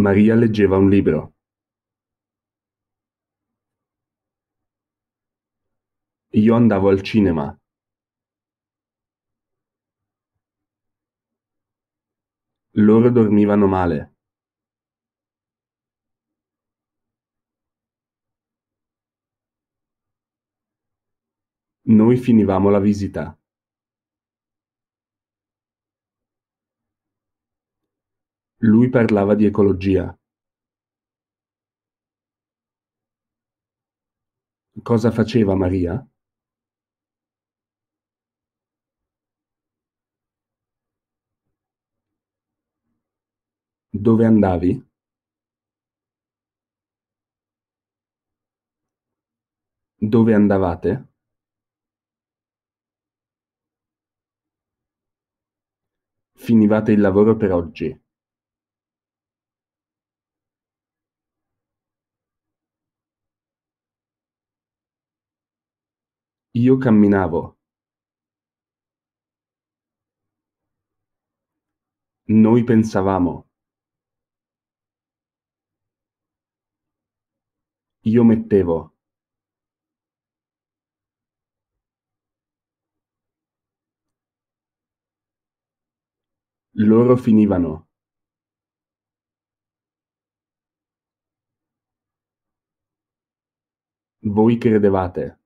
Maria leggeva un libro. Io andavo al cinema. Loro dormivano male. Noi finivamo la visita. Lui parlava di ecologia. Cosa faceva Maria? Dove andavi? Dove andavate? Finivate il lavoro per oggi. Io camminavo. Noi pensavamo. Io mettevo. Loro finivano. Voi credevate.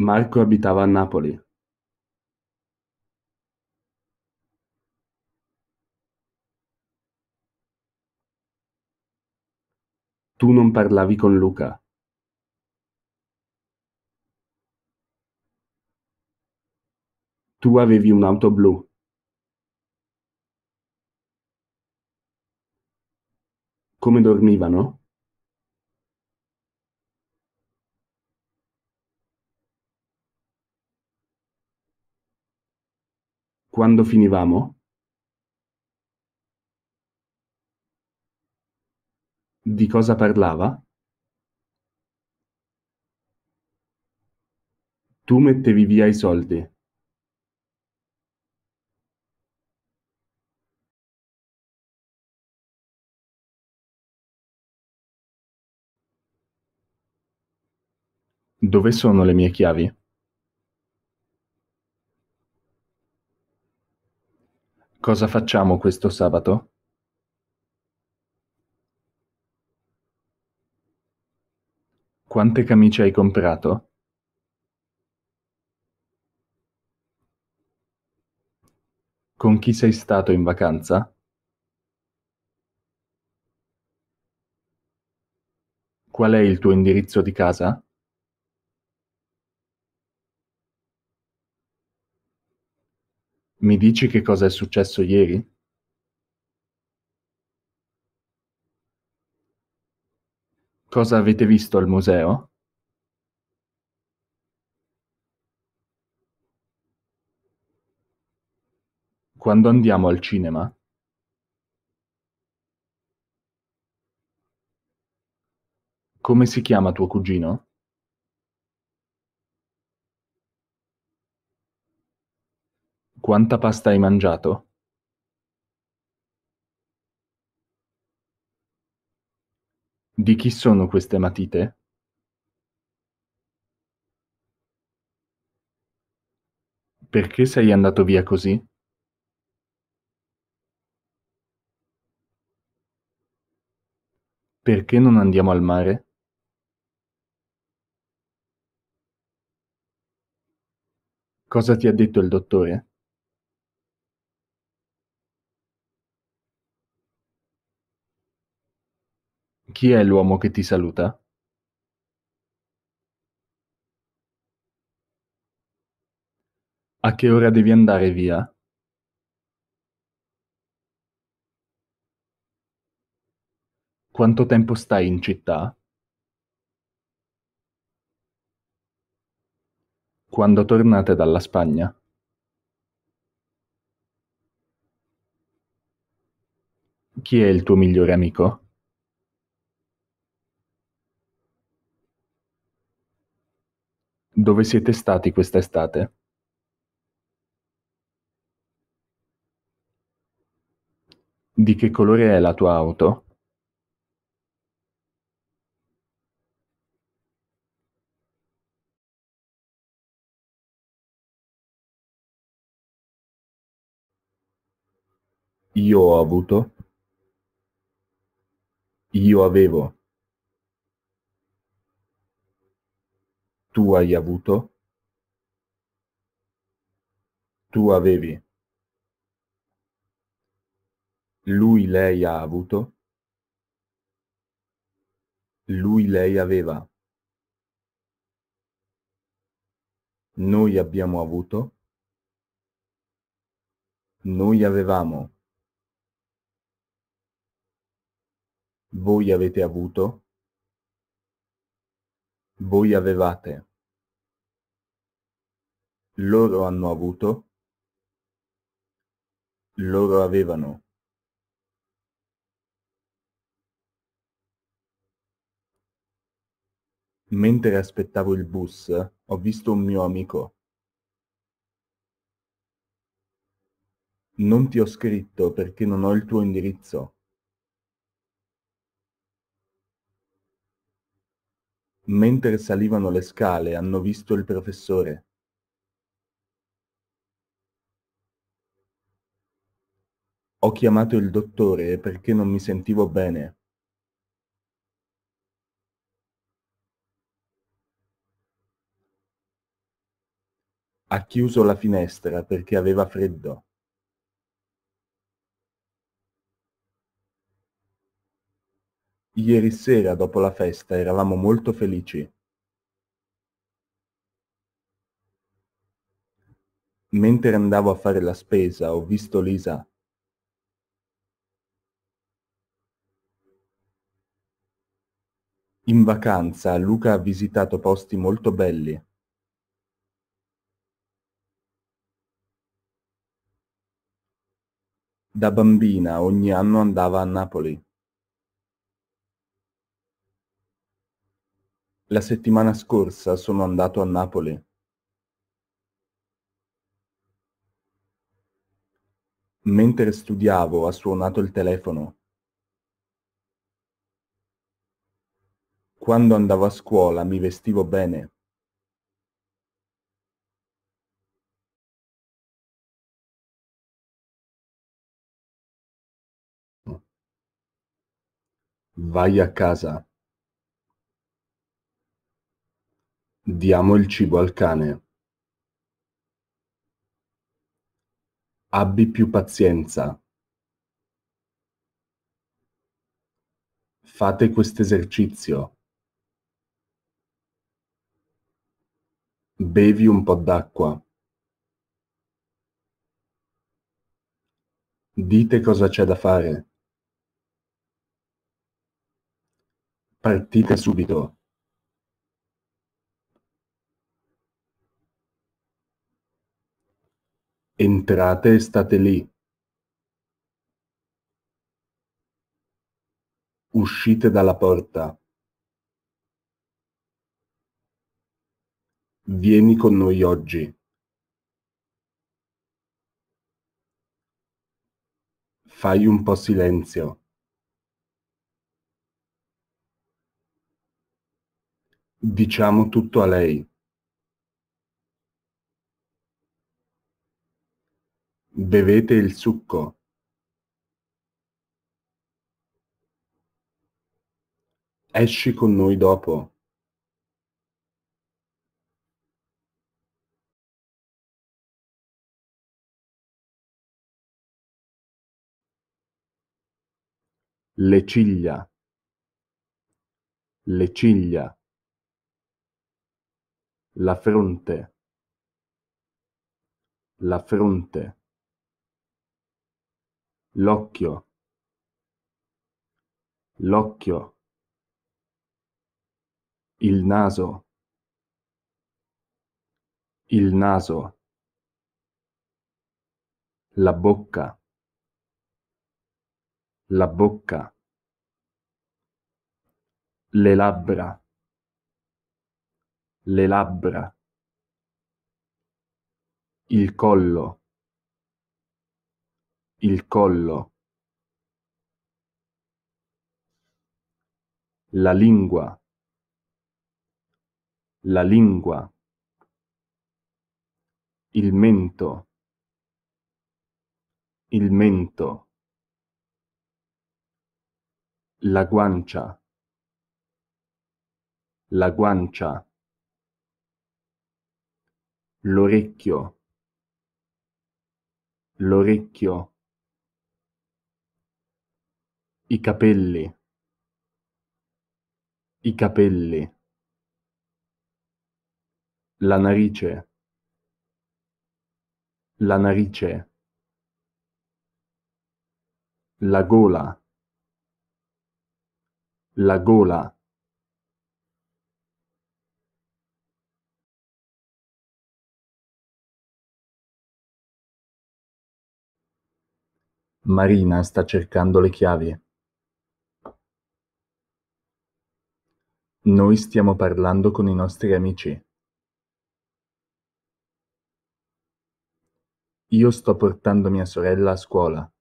Marco abitava a Napoli. Tu non parlavi con Luca. Tu avevi un'auto blu. Come dormivano? Quando finivamo? Di cosa parlava? Tu mettevi via i soldi. Dove sono le mie chiavi? Cosa facciamo questo sabato? Quante camicie hai comprato? Con chi sei stato in vacanza? Qual è il tuo indirizzo di casa? Mi dici che cosa è successo ieri? Cosa avete visto al museo? Quando andiamo al cinema? Come si chiama tuo cugino? Quanta pasta hai mangiato? Di chi sono queste matite? Perché sei andato via così? Perché non andiamo al mare? Cosa ti ha detto il dottore? Chi è l'uomo che ti saluta? A che ora devi andare via? Quanto tempo stai in città? Quando tornate dalla Spagna? Chi è il tuo migliore amico? Dove siete stati quest'estate? Di che colore è la tua auto? Io ho avuto. Io avevo. Tu hai avuto? Tu avevi? Lui lei ha avuto? Lui lei aveva? Noi abbiamo avuto? Noi avevamo? Voi avete avuto? voi avevate, loro hanno avuto, loro avevano. Mentre aspettavo il bus, ho visto un mio amico. Non ti ho scritto perché non ho il tuo indirizzo. Mentre salivano le scale hanno visto il professore. Ho chiamato il dottore perché non mi sentivo bene. Ha chiuso la finestra perché aveva freddo. Ieri sera dopo la festa eravamo molto felici. Mentre andavo a fare la spesa ho visto Lisa. In vacanza Luca ha visitato posti molto belli. Da bambina ogni anno andava a Napoli. La settimana scorsa sono andato a Napoli. Mentre studiavo ha suonato il telefono. Quando andavo a scuola mi vestivo bene. Vai a casa. Diamo il cibo al cane. Abbi più pazienza. Fate quest'esercizio. Bevi un po' d'acqua. Dite cosa c'è da fare. Partite subito. entrate e state lì. Uscite dalla porta. Vieni con noi oggi. Fai un po' silenzio. Diciamo tutto a lei. Bevete il succo. Esci con noi dopo. Le ciglia. Le ciglia. La fronte. La fronte l'occhio, l'occhio, il naso, il naso, la bocca, la bocca, le labbra, le labbra, il collo, il collo, la lingua, la lingua, il mento, il mento, la guancia, la guancia, l'orecchio, l'orecchio, i capelli. I capelli. La narice. La narice. La gola. La gola. Marina sta cercando le chiavi. Noi stiamo parlando con i nostri amici. Io sto portando mia sorella a scuola.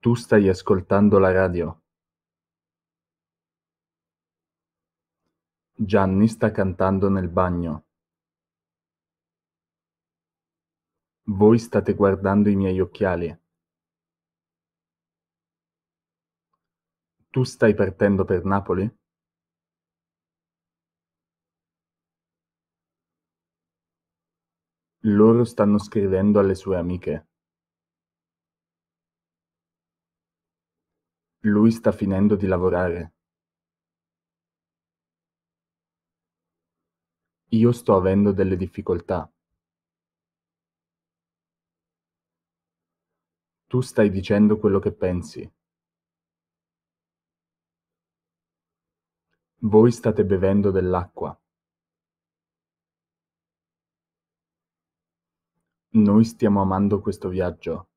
Tu stai ascoltando la radio. Gianni sta cantando nel bagno. Voi state guardando i miei occhiali. Tu stai partendo per Napoli? Loro stanno scrivendo alle sue amiche. Lui sta finendo di lavorare. Io sto avendo delle difficoltà. Tu stai dicendo quello che pensi. Voi state bevendo dell'acqua. Noi stiamo amando questo viaggio.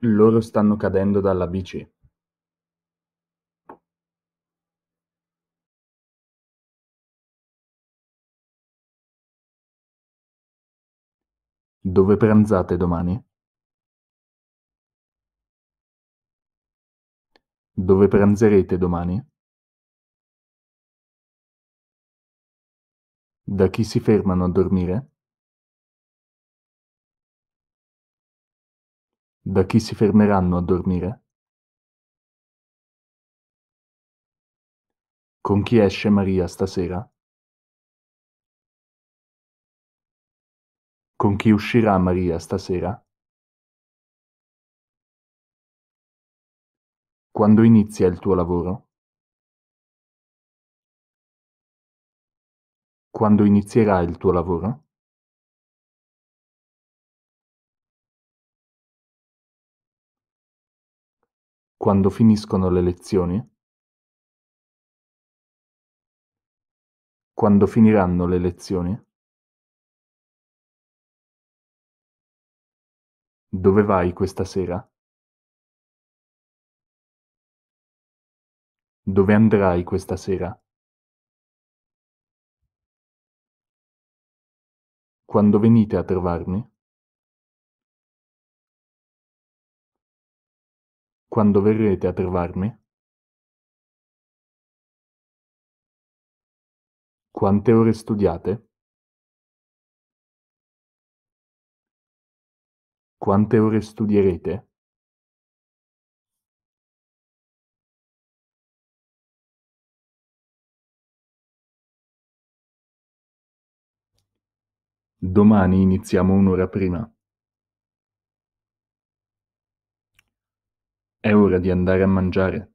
Loro stanno cadendo dalla bici. Dove pranzate domani? Dove pranzerete domani? Da chi si fermano a dormire? Da chi si fermeranno a dormire? Con chi esce Maria stasera? Con chi uscirà Maria stasera? Quando inizia il tuo lavoro? Quando inizierà il tuo lavoro? Quando finiscono le lezioni? Quando finiranno le lezioni? Dove vai questa sera? Dove andrai questa sera? Quando venite a trovarmi? Quando verrete a trovarmi? Quante ore studiate? Quante ore studierete? Domani iniziamo un'ora prima. È ora di andare a mangiare.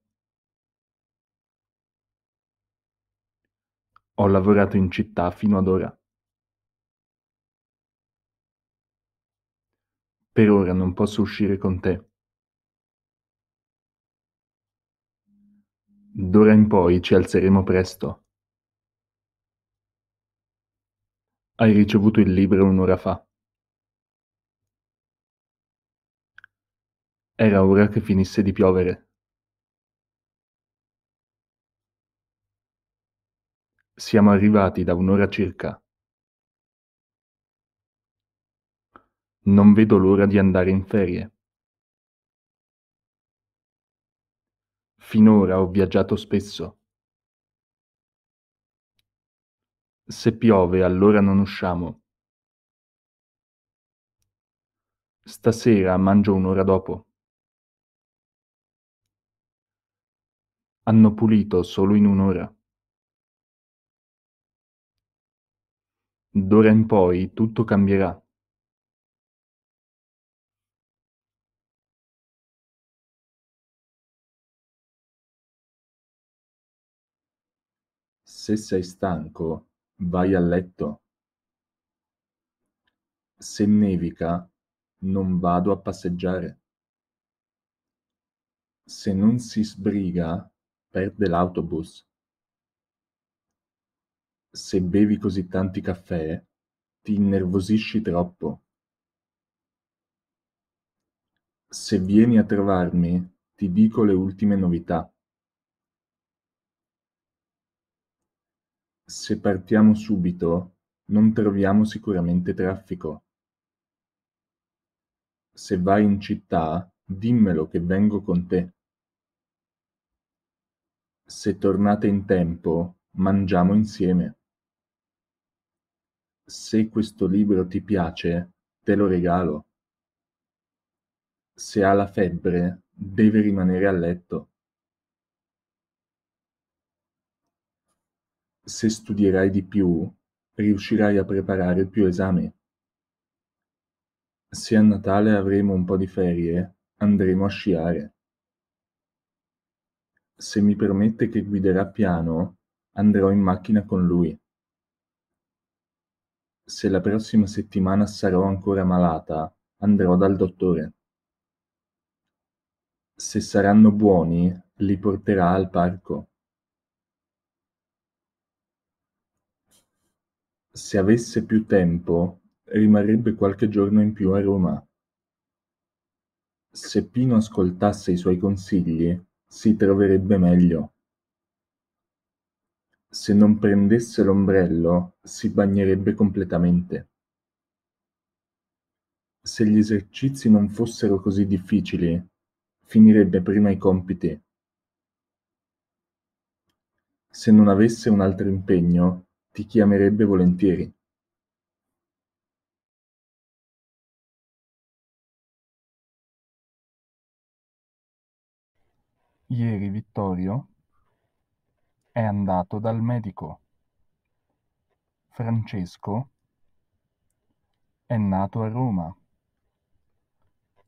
Ho lavorato in città fino ad ora. Per ora non posso uscire con te. D'ora in poi ci alzeremo presto. Hai ricevuto il libro un'ora fa. Era ora che finisse di piovere. Siamo arrivati da un'ora circa. Non vedo l'ora di andare in ferie. Finora ho viaggiato spesso. Se piove allora non usciamo. Stasera mangio un'ora dopo. Hanno pulito solo in un'ora. D'ora in poi tutto cambierà. Se sei stanco, vai a letto. Se nevica, non vado a passeggiare. Se non si sbriga, perde l'autobus. Se bevi così tanti caffè, ti innervosisci troppo. Se vieni a trovarmi, ti dico le ultime novità. Se partiamo subito, non troviamo sicuramente traffico. Se vai in città, dimmelo che vengo con te. Se tornate in tempo, mangiamo insieme. Se questo libro ti piace, te lo regalo. Se ha la febbre, deve rimanere a letto. Se studierai di più, riuscirai a preparare più esami. Se a Natale avremo un po' di ferie, andremo a sciare. Se mi permette che guiderà piano, andrò in macchina con lui. Se la prossima settimana sarò ancora malata, andrò dal dottore. Se saranno buoni, li porterà al parco. se avesse più tempo, rimarrebbe qualche giorno in più a Roma. Se Pino ascoltasse i suoi consigli, si troverebbe meglio. Se non prendesse l'ombrello, si bagnerebbe completamente. Se gli esercizi non fossero così difficili, finirebbe prima i compiti. Se non avesse un altro impegno, ti chiamerebbe volentieri. Ieri Vittorio è andato dal medico. Francesco è nato a Roma.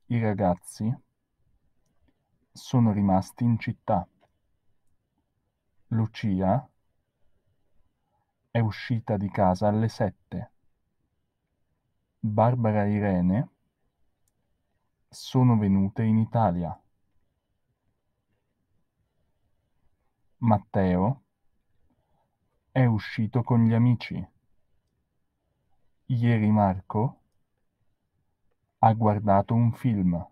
I ragazzi sono rimasti in città. Lucia è uscita di casa alle sette. Barbara e Irene sono venute in Italia. Matteo è uscito con gli amici. Ieri Marco ha guardato un film.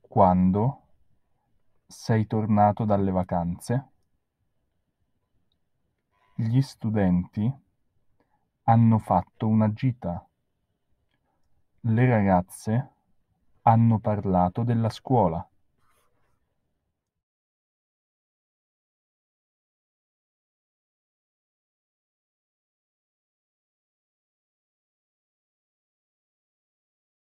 Quando sei tornato dalle vacanze? Gli studenti hanno fatto una gita. Le ragazze hanno parlato della scuola.